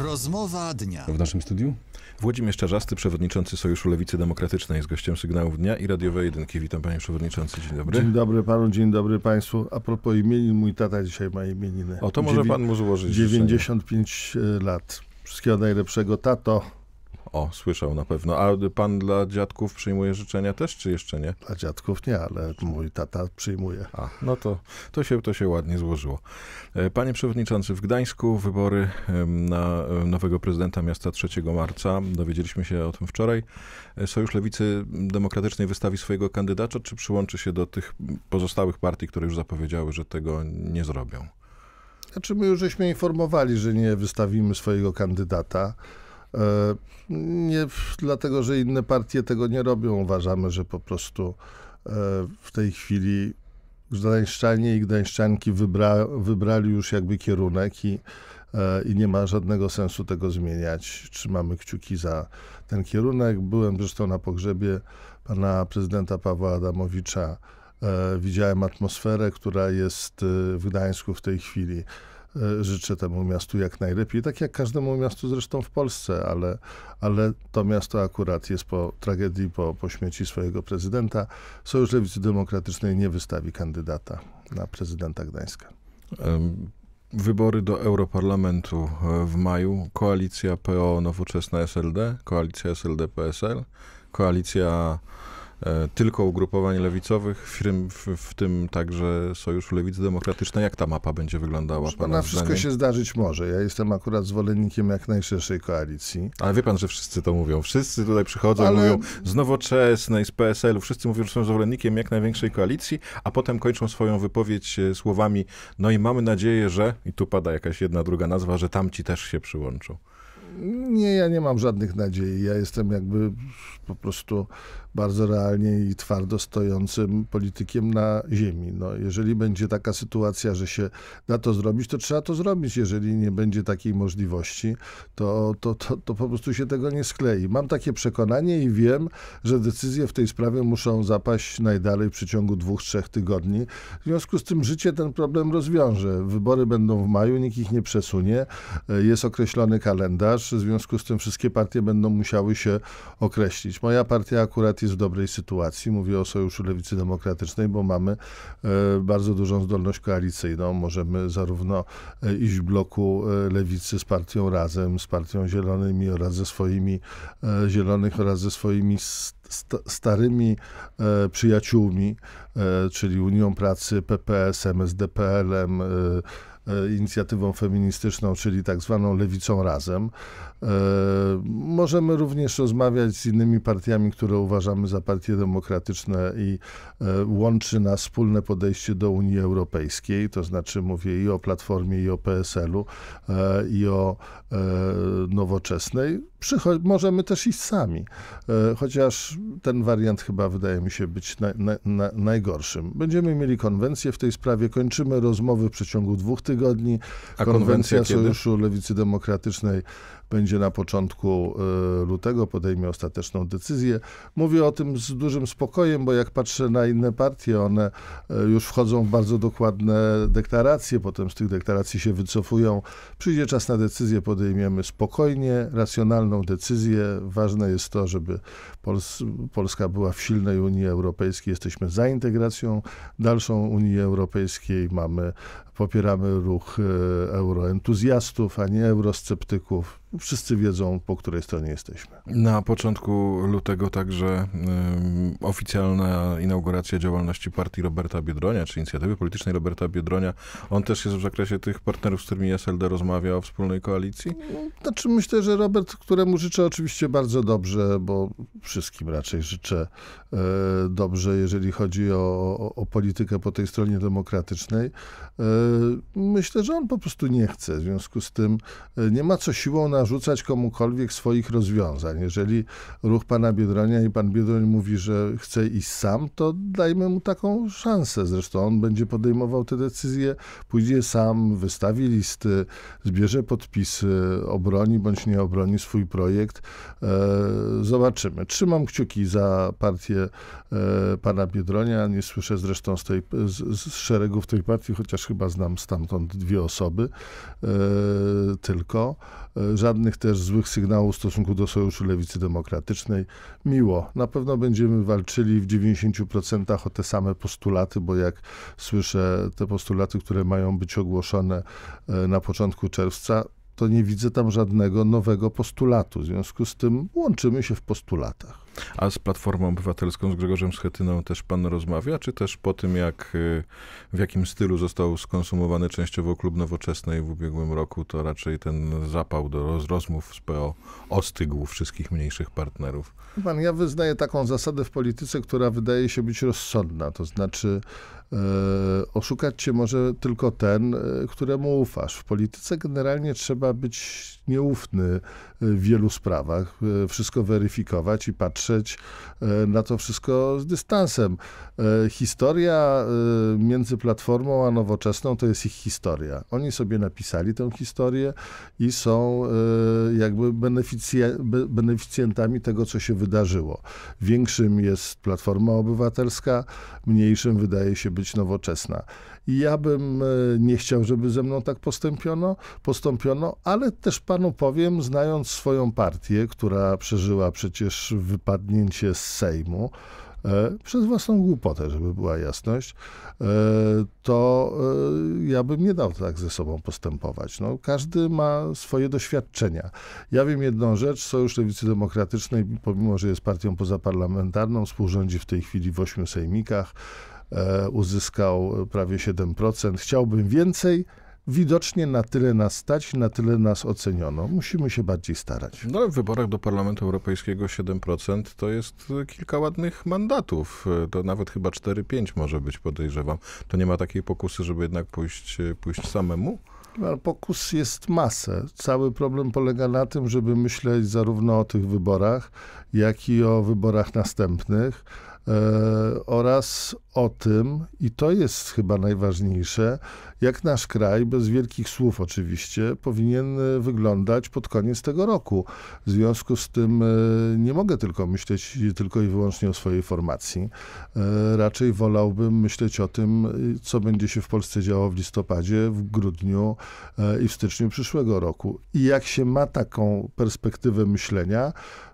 Rozmowa dnia. W naszym studiu? Włodzimierz Czarzasty, przewodniczący Sojuszu Lewicy Demokratycznej jest gościem sygnałów dnia i radiowej jedynki. Witam panie przewodniczący, dzień dobry. Dzień dobry panu, dzień dobry państwu. A propos imienin, mój tata dzisiaj ma imieniny. O to może pan mu złożyć 95 e, lat. Wszystkiego najlepszego, tato. O, słyszał na pewno. A pan dla dziadków przyjmuje życzenia też, czy jeszcze nie? Dla dziadków nie, ale mój tata przyjmuje. A, no to, to, się, to się ładnie złożyło. E, panie Przewodniczący, w Gdańsku wybory na nowego prezydenta miasta 3 marca. Dowiedzieliśmy się o tym wczoraj. E, Sojusz Lewicy Demokratycznej wystawi swojego kandydata, czy przyłączy się do tych pozostałych partii, które już zapowiedziały, że tego nie zrobią? Znaczy my już żeśmy informowali, że nie wystawimy swojego kandydata. E, nie dlatego, że inne partie tego nie robią. Uważamy, że po prostu e, w tej chwili gdańszczanie i gdańszczanki wybra, wybrali już jakby kierunek i, e, i nie ma żadnego sensu tego zmieniać. Trzymamy kciuki za ten kierunek. Byłem zresztą na pogrzebie pana prezydenta Pawła Adamowicza. Widziałem atmosferę, która jest w Gdańsku w tej chwili. E, życzę temu miastu jak najlepiej, tak jak każdemu miastu zresztą w Polsce, ale, ale to miasto akurat jest po tragedii, po, po śmierci swojego prezydenta. Sojusz Lewicy Demokratycznej nie wystawi kandydata na prezydenta Gdańska. Um wybory do Europarlamentu e, w maju. Koalicja PO Nowoczesna SLD, koalicja SLD PSL, koalicja E, tylko ugrupowań lewicowych, firm, w, w tym także Sojuszu Lewicy Demokratycznej. Jak ta mapa będzie wyglądała? Pana na wszystko się zdarzyć może. Ja jestem akurat zwolennikiem jak najszerszej koalicji. Ale wie pan, że wszyscy to mówią. Wszyscy tutaj przychodzą Ale... mówią z Nowoczesnej, z PSL-u. Wszyscy mówią, że są zwolennikiem jak największej koalicji, a potem kończą swoją wypowiedź e, słowami no i mamy nadzieję, że, i tu pada jakaś jedna, druga nazwa, że tamci też się przyłączą. Nie, ja nie mam żadnych nadziei. Ja jestem jakby po prostu bardzo realnie i twardo stojącym politykiem na ziemi. No, jeżeli będzie taka sytuacja, że się da to zrobić, to trzeba to zrobić. Jeżeli nie będzie takiej możliwości, to, to, to, to po prostu się tego nie sklei. Mam takie przekonanie i wiem, że decyzje w tej sprawie muszą zapaść najdalej w przeciągu dwóch, trzech tygodni. W związku z tym życie ten problem rozwiąże. Wybory będą w maju, nikt ich nie przesunie. E, jest określony kalendarz w związku z tym wszystkie partie będą musiały się określić. Moja partia akurat jest w dobrej sytuacji, mówię o Sojuszu Lewicy Demokratycznej, bo mamy e, bardzo dużą zdolność koalicyjną. Możemy zarówno e, iść w bloku e, Lewicy z partią Razem, z partią Zielonymi oraz ze swoimi Zielonych oraz ze swoimi starymi e, przyjaciółmi, e, czyli Unią Pracy, PPS, MSDPL-em, e, E, inicjatywą feministyczną, czyli tak zwaną Lewicą Razem. E, możemy również rozmawiać z innymi partiami, które uważamy za partie demokratyczne i e, łączy nas wspólne podejście do Unii Europejskiej, to znaczy mówię i o Platformie, i o PSL-u, i o Nowoczesnej. Przycho- możemy też iść sami, e, chociaż ten wariant chyba wydaje mi się być na, na, na najgorszym. Będziemy mieli konwencję w tej sprawie, kończymy rozmowy w przeciągu dwóch tygodni. A konwencja, konwencja Sojuszu Lewicy Demokratycznej będzie na początku e, lutego, podejmie ostateczną decyzję. Mówię o tym z dużym spokojem, bo jak patrzę na inne partie, one e, już wchodzą w bardzo dokładne deklaracje, potem z tych deklaracji się wycofują. Przyjdzie czas na decyzję, podejmiemy spokojnie, racjonalną decyzję. Ważne jest to, żeby Pols Polska była w silnej Unii Europejskiej. Jesteśmy za integracją dalszą Unii Europejskiej. Mamy popieramy ruch e, euroentuzjastów, a nie eurosceptyków. Wszyscy wiedzą, po której stronie jesteśmy. Na początku lutego także e, oficjalna inauguracja działalności partii Roberta Biedronia, czy inicjatywy politycznej Roberta Biedronia. On też jest w zakresie tych partnerów, z którymi SLD rozmawia o wspólnej koalicji? Znaczy myślę, że Robert, któremu życzę oczywiście bardzo dobrze, bo wszystkim raczej życzę e, dobrze, jeżeli chodzi o, o, o politykę po tej stronie demokratycznej. Myślę, że on po prostu nie chce. W związku z tym e, nie ma co siłą narzucać komukolwiek swoich rozwiązań. Jeżeli ruch pana Biedronia i pan Biedroń mówi, że chce iść sam, to dajmy mu taką szansę. Zresztą on będzie podejmował te decyzje, pójdzie sam, wystawi listy, zbierze podpisy, obroni bądź nie obroni swój projekt. E, zobaczymy. Trzymam kciuki za partię e, pana Biedronia. Nie słyszę zresztą z, tej, z, z szeregów tej partii, chociaż chyba znam stamtąd dwie osoby e, tylko. E, żadnych też złych sygnałów w stosunku do Sojuszu Lewicy Demokratycznej. Miło. Na pewno będziemy walczyli w 90% o te same postulaty, bo jak słyszę te postulaty, które mają być ogłoszone e, na początku czerwca, to nie widzę tam żadnego nowego postulatu. W związku z tym łączymy się w postulatach. A z Platformą Obywatelską, z Grzegorzem Schetyną też pan rozmawia, czy też po tym, jak y, w jakim stylu został skonsumowany częściowo klub nowoczesnej w ubiegłym roku, to raczej ten zapał do roz rozmów z PO ostygł wszystkich mniejszych partnerów? Pan, ja wyznaję taką zasadę w polityce, która wydaje się być rozsądna, to znaczy e, oszukać cię może tylko ten, e, któremu ufasz. W polityce generalnie trzeba być nieufny w wielu sprawach, e, wszystko weryfikować i patrzeć, patrzeć e, na to wszystko z dystansem. E, historia e, między Platformą a Nowoczesną to jest ich historia. Oni sobie napisali tę historię i są jakby beneficjentami tego, co się wydarzyło. Większym jest Platforma Obywatelska, mniejszym wydaje się być Nowoczesna. I ja bym nie chciał, żeby ze mną tak postąpiono, postąpiono ale też panu powiem, znając swoją partię, która przeżyła przecież wypadek, wypadnięcie z Sejmu, e, przez własną głupotę, żeby była jasność, e, to e, ja bym nie dał tak ze sobą postępować. No, każdy ma swoje doświadczenia. Ja wiem jedną rzecz, Sojusz Lewicy Demokratycznej, pomimo, że jest partią pozaparlamentarną, współrządzi w tej chwili w ośmiu sejmikach, uzyskał prawie 7%. Chciałbym więcej, Widocznie na tyle nas stać, na tyle nas oceniono. Musimy się bardziej starać. No, w wyborach do Parlamentu Europejskiego 7% to jest e, kilka ładnych mandatów. E, to nawet chyba 4-5 może być, podejrzewam. To nie ma takiej pokusy, żeby jednak pójść, e, pójść samemu? No, pokus jest masę. Cały problem polega na tym, żeby myśleć zarówno o tych wyborach, jak i o wyborach następnych E, oraz o tym, i to jest chyba najważniejsze, jak nasz kraj, bez wielkich słów oczywiście, powinien e, wyglądać pod koniec tego roku. W związku z tym e, nie mogę tylko myśleć tylko i wyłącznie o swojej formacji. Raczej wolałbym myśleć o tym, co będzie się w Polsce działo w listopadzie, w grudniu i w styczniu przyszłego roku. I jak się ma taką perspektywę myślenia,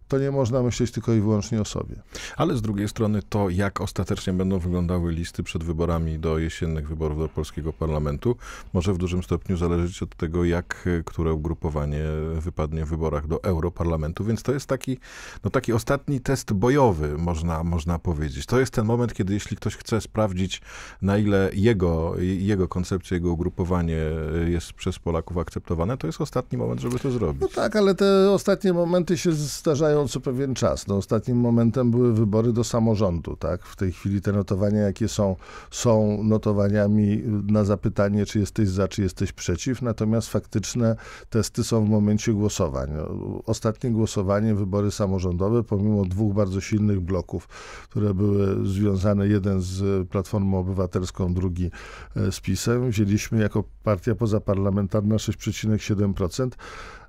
to nie można myśleć tylko i wyłącznie o sobie. Ale z drugiej strony to, jak ostatecznie będą wyglądały listy przed wyborami do jesiennych wyborów do polskiego parlamentu, może w dużym stopniu zależeć od tego, jak e, które ugrupowanie wypadnie w wyborach do europarlamentu, więc to jest taki, no taki ostatni test bojowy, można, można powiedzieć. To jest ten moment, kiedy jeśli ktoś chce sprawdzić, na ile jego, jego koncepcja, jego ugrupowanie e, jest przez Polaków akceptowane, to jest ostatni moment, żeby to zrobić. No tak, ale te ostatnie momenty się zdarzają co pewien czas. No, ostatnim momentem były wybory do samorządu. Tak? W tej chwili te notowania, jakie są, są notowaniami na zapytanie, czy jesteś za, czy jesteś przeciw, natomiast faktyczne testy są w momencie głosowań. Ostatnie głosowanie, wybory samorządowe, pomimo dwóch bardzo silnych bloków, które były związane, jeden z Platformą Obywatelską, drugi e, z PiSem, wzięliśmy jako partia pozaparlamentarna 6,7%.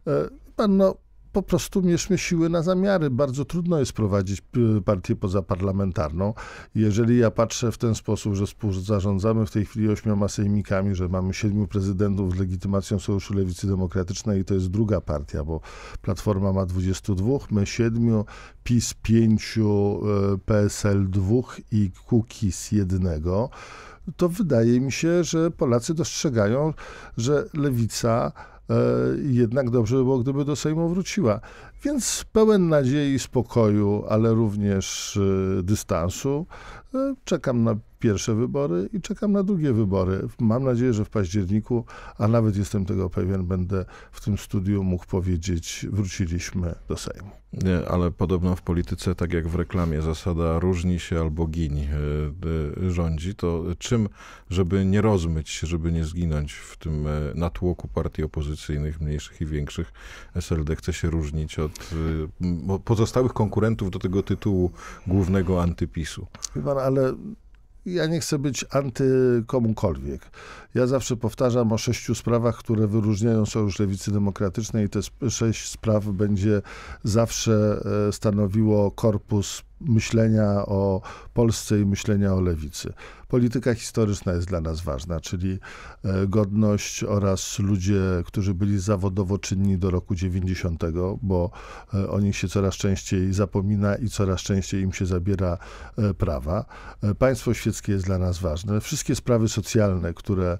E, pan no, po prostu mieszmy siły na zamiary. Bardzo trudno jest prowadzić y, partię pozaparlamentarną. Jeżeli ja patrzę w ten sposób, że zarządzamy w tej chwili ośmioma sejmikami, że mamy siedmiu prezydentów z legitymacją Sojuszu Lewicy Demokratycznej i to jest druga partia, bo Platforma ma 22, my siedmiu, PiS 5, PSL 2 i z jednego, to wydaje mi się, że Polacy dostrzegają, że lewica E, jednak dobrze by było, gdyby do Sejmu wróciła. Więc pełen nadziei, spokoju, ale również e, dystansu. E, czekam na pierwsze wybory i czekam na drugie wybory. Mam nadzieję, że w październiku, a nawet jestem tego pewien, będę w tym studiu mógł powiedzieć, wróciliśmy do Sejmu. Nie, ale podobno w polityce, tak jak w reklamie, zasada różni się albo giń e, e, rządzi. To czym, żeby nie rozmyć się, żeby nie zginąć w tym e, natłoku partii opozycyjnych, mniejszych i większych, SLD chce się różnić od pozostałych konkurentów do tego tytułu głównego antypisu? Chyba, ale ja nie chcę być antykomukolwiek. Ja zawsze powtarzam o sześciu sprawach, które wyróżniają Sojusz Lewicy Demokratycznej i te sześć spraw będzie zawsze e, stanowiło korpus myślenia o Polsce i myślenia o lewicy. Polityka historyczna jest dla nas ważna, czyli e, godność oraz ludzie, którzy byli zawodowo czynni do roku 90, bo e, o nich się coraz częściej zapomina i coraz częściej im się zabiera e, prawa. Państwo świeckie jest dla nas ważne. Wszystkie sprawy socjalne, które,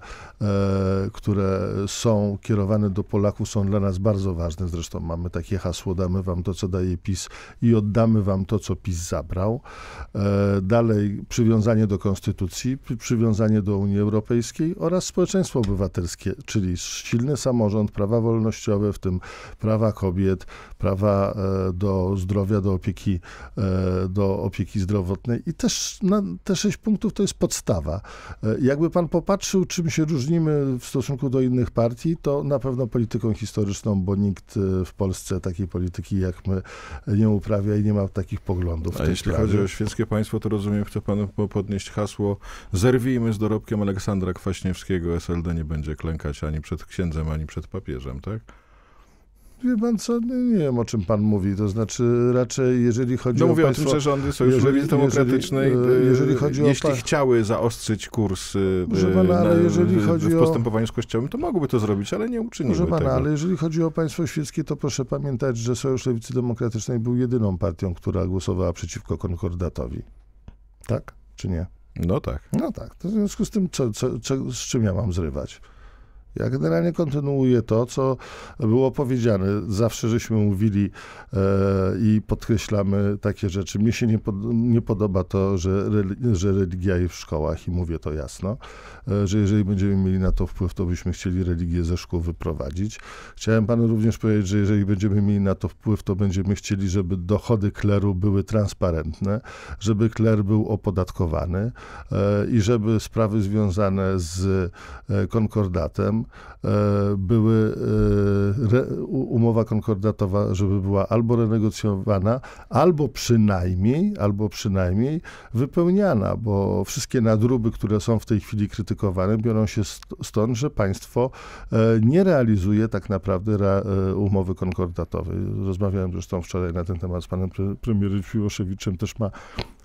które są kierowane do Polaków są dla nas bardzo ważne. Zresztą mamy takie hasło, damy wam to, co daje PiS i oddamy wam to, co PiS zabrał. E, dalej przywiązanie do konstytucji, przywiązanie do Unii Europejskiej oraz społeczeństwo obywatelskie, czyli silny samorząd, prawa wolnościowe, w tym prawa kobiet, prawa e, do zdrowia, do opieki, e, do opieki zdrowotnej. I też na, te sześć punktów to jest podstawa. Jakby pan popatrzył, czym się różnimy w stosunku do innych partii, to na pewno polityką historyczną, bo nikt w Polsce takiej polityki jak my nie uprawia i nie ma takich poglądów. A jeśli sprawie. chodzi o świeckie państwo, to rozumiem, chce pan podnieść hasło zerwijmy z dorobkiem Aleksandra Kwaśniewskiego, SLD nie będzie klękać ani przed księdzem, ani przed papieżem, tak? Wie pan co, no nie wiem o czym pan mówi, to znaczy raczej jeżeli chodzi no, o mówię państwo, o tym, że rządy Sojuszu jeżeli, Demokratycznej, jeżeli, jeżeli, chodzi jeśli o... chciały zaostrzyć kurs e, e, pana, ale jeżeli chodzi w postępowaniu o... z Kościołem, to mogłyby to zrobić, ale nie uczyniły Proszę pana, tego. ale jeżeli chodzi o państwo świeckie, to proszę pamiętać, że Sojusz Lewicy Demokratycznej był jedyną partią, która głosowała przeciwko konkordatowi. Tak czy nie? No tak. No tak. To w związku z tym, co, co, co z czym ja mam zrywać? Ja generalnie kontynuuję to, co było powiedziane. Zawsze żeśmy mówili e, i podkreślamy takie rzeczy. Mnie się nie, pod, nie podoba to, że, że religia jest w szkołach i mówię to jasno, e, że jeżeli będziemy mieli na to wpływ, to byśmy chcieli religię ze szkół wyprowadzić. Chciałem panu również powiedzieć, że jeżeli będziemy mieli na to wpływ, to będziemy chcieli, żeby dochody kleru były transparentne, żeby kler był opodatkowany e, i żeby sprawy związane z e, konkordatem E, były e, umowa konkordatowa, żeby była albo renegocjowana, albo przynajmniej, albo przynajmniej wypełniana, bo wszystkie nadruby, które są w tej chwili krytykowane, biorą się stąd, że państwo e, nie realizuje tak naprawdę umowy konkordatowej. Rozmawiałem zresztą wczoraj na ten temat z panem premierem Miłoszewiczem, też ma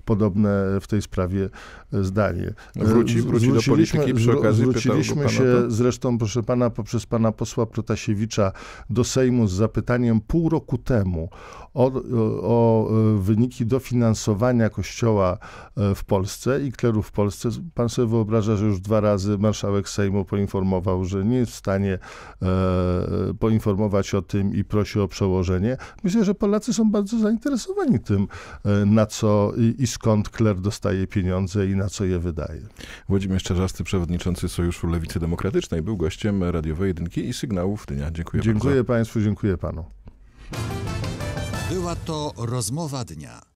podobne w tej sprawie e, zdanie. E, wróci, wróci do polityki przy okazji Zwróciliśmy się to... zresztą, proszę pana, poprzez pana posła Protasiewicza do Sejmu z zapytaniem pół roku temu o, o e, wyniki dofinansowania kościoła w Polsce i klerów w Polsce. Pan sobie wyobraża, że już dwa razy marszałek Sejmu poinformował, że nie jest w stanie e, poinformować o tym i prosi o przełożenie. Myślę, że Polacy są bardzo zainteresowani tym, na co i, i skąd Kler dostaje pieniądze i na co je wydaje. Włodzimierz Czarzasty, przewodniczący Sojuszu Lewicy Demokratycznej, był gościem radiowej jedynki i sygnałów dnia. Dziękuję, dziękuję bardzo. Państwu, dziękuję panu. Była to rozmowa dnia.